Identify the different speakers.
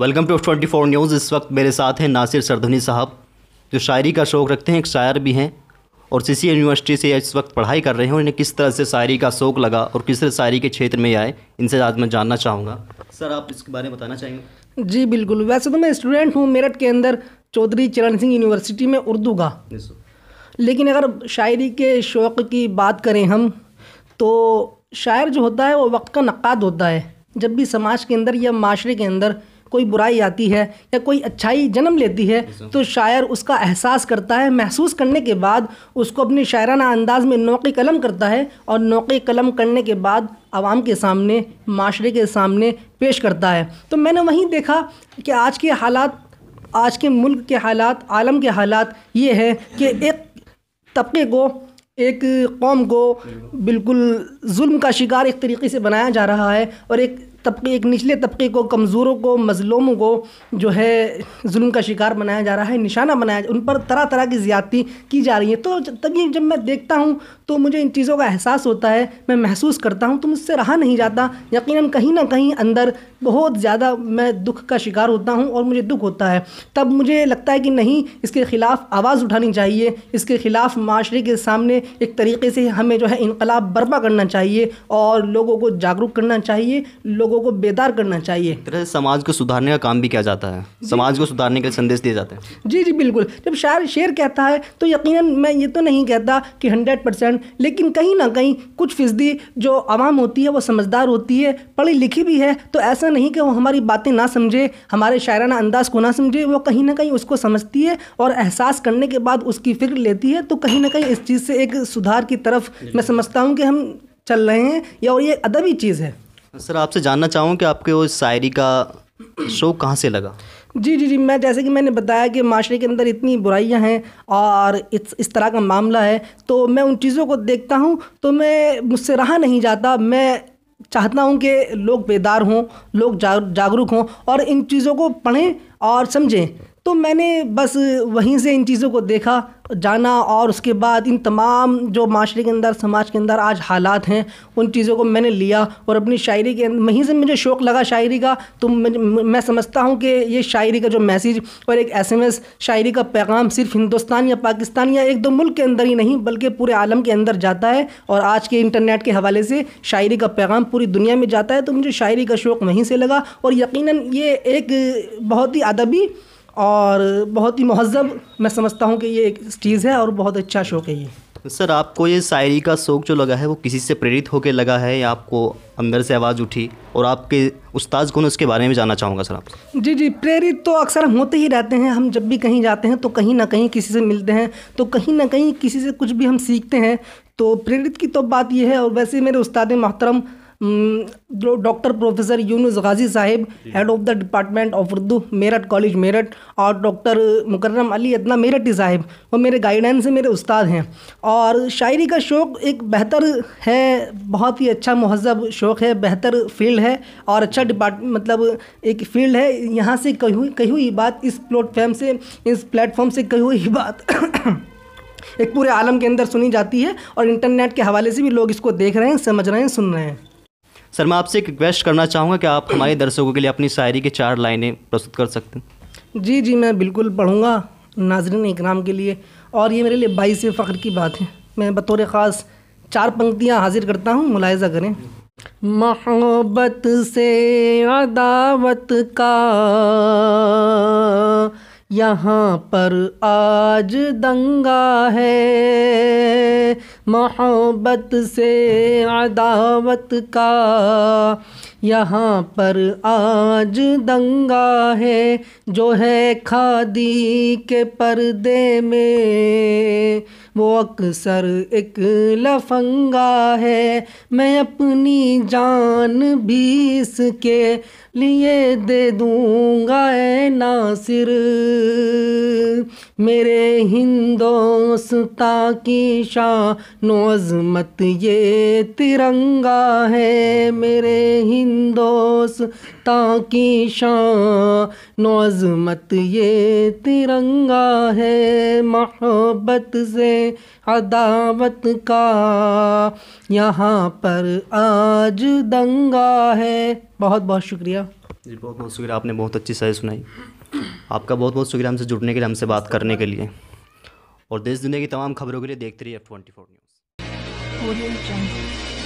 Speaker 1: welcome to twenty four news इस वक्त मेरे साथ हैं नासिर सरधनी साहब जो शायरी का शौक़ रखते हैं एक शायर भी हैं और सी यूनिवर्सिटी से इस वक्त पढ़ाई कर रहे हैं उन्हें किस तरह से शायरी का शौक़ लगा और किस तरह शायरी के क्षेत्र में आए इनसे आज मैं जानना चाहूँगा सर आप इसके बारे में बताना चाहेंगे
Speaker 2: जी बिल्कुल वैसे तो मैं स्टूडेंट हूँ मेरठ के अंदर चौधरी चरण सिंह यूनिवर्सिटी में उर्दू का लेकिन अगर शायरी के शौक़ की बात करें हम तो शायर जो होता है वो वक्त का नक़ाद होता है जब भी समाज के अंदर या माशरे के अंदर कोई बुराई आती है या कोई अच्छाई जन्म लेती है तो शायर उसका एहसास करता है महसूस करने के बाद उसको अपने शायराना अंदाज में नौके कलम करता है और नौके कलम करने के बाद आवाम के सामने माशरे के सामने पेश करता है तो मैंने वहीं देखा कि आज के हालात आज के मुल्क के हालात आलम के हालात ये है कि एक तबके को एक कौम को बिल्कुल जुल्म का शिकार एक तरीके से बनाया जा रहा है और एक तबके एक निचले तबके को कमज़ोरों को मज़लूमों को जो है जुल्म का शिकार बनाया जा रहा है निशाना बनाया उन पर तरह तरह की ज़्यादती की जा रही है तो तभी जब मैं देखता हूँ तो मुझे इन चीज़ों का एहसास होता है मैं महसूस करता हूँ तो मुझसे रहा नहीं जाता यकीन कहीं ना कहीं अंदर बहुत ज़्यादा मैं दुख का शिकार होता हूँ और मुझे दुख होता है तब मुझे लगता है कि नहीं इसके ख़िलाफ़ आवाज़ उठानी चाहिए इसके ख़िलाफ़ माशरे के सामने एक तरीके से हमें जो है इनकलाब बर्पा करना चाहिए और लोगों को जागरूक करना चाहिए लोग लोगों को बेदार करना चाहिए
Speaker 1: तरह समाज को सुधारने का काम भी किया जाता है समाज को सुधारने के संदेश दिए जाते हैं
Speaker 2: जी जी बिल्कुल जब शायर शेर कहता है तो यकीन मैं ये तो नहीं कहता कि हंड्रेड परसेंट लेकिन कहीं ना कहीं कुछ फीसदी जो आवाम होती है वो समझदार होती है पढ़ी लिखी भी है तो ऐसा नहीं कि वो हमारी बातें ना समझे हमारे शायराना अंदाज को ना समझे वो कहीं ना कहीं उसको समझती है और एहसास करने के बाद उसकी फ़िक्र लेती है तो कहीं ना कहीं इस चीज़ से एक सुधार की तरफ मैं समझता हूँ कि हम चल रहे हैं या और ये अदबी चीज़ है
Speaker 1: तो सर आपसे जानना चाहूँ कि आपके वो शायरी का शौक कहाँ से लगा
Speaker 2: जी जी जी मैं जैसे कि मैंने बताया कि माशरे के अंदर इतनी बुराइयां हैं और इस इस तरह का मामला है तो मैं उन चीज़ों को देखता हूँ तो मैं मुझसे रहा नहीं जाता मैं चाहता हूँ कि लोग बेदार हों लोग जागरूक हों और इन चीज़ों को पढ़ें और समझें तो मैंने बस वहीं से इन चीज़ों को देखा जाना और उसके बाद इन तमाम जो माशरे के अंदर समाज के अंदर आज हालात हैं उन चीज़ों को मैंने लिया और अपनी शायरी के वहीं से मुझे शौक़ लगा शायरी का तो मैं समझता हूँ कि ये शायरी का जो मैसेज और एक एस शायरी का पैगाम सिर्फ हिंदुस्तान या पाकिस्तान या एक दो मुल्क के अंदर ही नहीं बल्कि पूरे आलम के अंदर जाता है और आज के इंटरनेट के हवाले से शायरी का पैगाम पूरी दुनिया में जाता है तो मुझे शायरी का शौक़ वहीं से लगा और यकीन ये एक बहुत ही अदबी और बहुत ही महजब मैं समझता हूँ कि ये एक चीज़ है और बहुत अच्छा शौक़ है ये
Speaker 1: सर आपको ये शायरी का शौक़ जो लगा है वो किसी से प्रेरित होकर लगा है या आपको अंदर से आवाज़ उठी और आपके उस्ताद कौन उसके बारे में जानना चाहूँगा सर आप
Speaker 2: जी जी प्रेरित तो अक्सर हम होते ही रहते हैं हम जब भी कहीं जाते हैं तो कहीं ना कहीं किसी से मिलते हैं तो कहीं ना कहीं किसी से कुछ भी हम सीखते हैं तो प्रेरित की तो बात यह है और वैसे मेरे उस्ताद मोहतरम हम्म, डॉक्टर प्रोफेसर यूनुस गाजी साहब head of the department of Urdu Meerut college Meerut और डॉक्टर मुकर्रम अली अदना मेरठी साहब वो मेरे गाइडेंस से मेरे उस्ताद हैं और शायरी का शौक़ एक बेहतर है बहुत ही अच्छा महजब शौक़ है बेहतर फील्ड है और अच्छा डिपार्ट मतलब एक फील्ड है यहाँ से कही हुई कही हुई बात इस प्लेटफॉर्म से इस प्लेटफॉर्म से कही हुई बात एक पूरे आलम के अंदर सुनी जाती है और इंटरनेट के हवाले से भी लोग इसको देख रहे हैं समझ रहे हैं सुन रहे हैं
Speaker 1: सर मैं आपसे एक रिक्वेस्ट करना चाहूँगा कि आप हमारे दर्शकों के लिए अपनी शायरी की चार लाइनें प्रस्तुत कर सकते
Speaker 2: हैं जी जी मैं बिल्कुल पढ़ूँगा नाजरन इकराम के लिए और ये मेरे लिए बाईस फ़ख्र की बात है मैं बतौर ख़ास चार पंक्तियाँ हाजिर करता हूँ मुलायजा करें मोहब्बत से अदावत का यहाँ पर आज दंगा है मोहब्बत से अदावत का यहाँ पर आज दंगा है जो है खादी के पर्दे में वो अक्सर एक लफंगा है मैं अपनी जान भी इसके लिए दे दूंगा ए नासिर मेरे हिंदोस्ता की शान अजमत ये तिरंगा है मेरे हिंदोस्ता की शान अजमत ये तिरंगा है मोहब्बत से अदावत का यहाँ पर आज दंगा है बहुत बहुत शुक्रिया जी
Speaker 1: बहुत बहुत शुक्रिया आपने बहुत अच्छी सही सुनाई आपका बहुत बहुत शुक्रिया हमसे जुड़ने के लिए हमसे बात करने के लिए और देश दुनिया की तमाम खबरों के लिए देखते रहिए ट्वेंटी फोर
Speaker 2: न्यूज़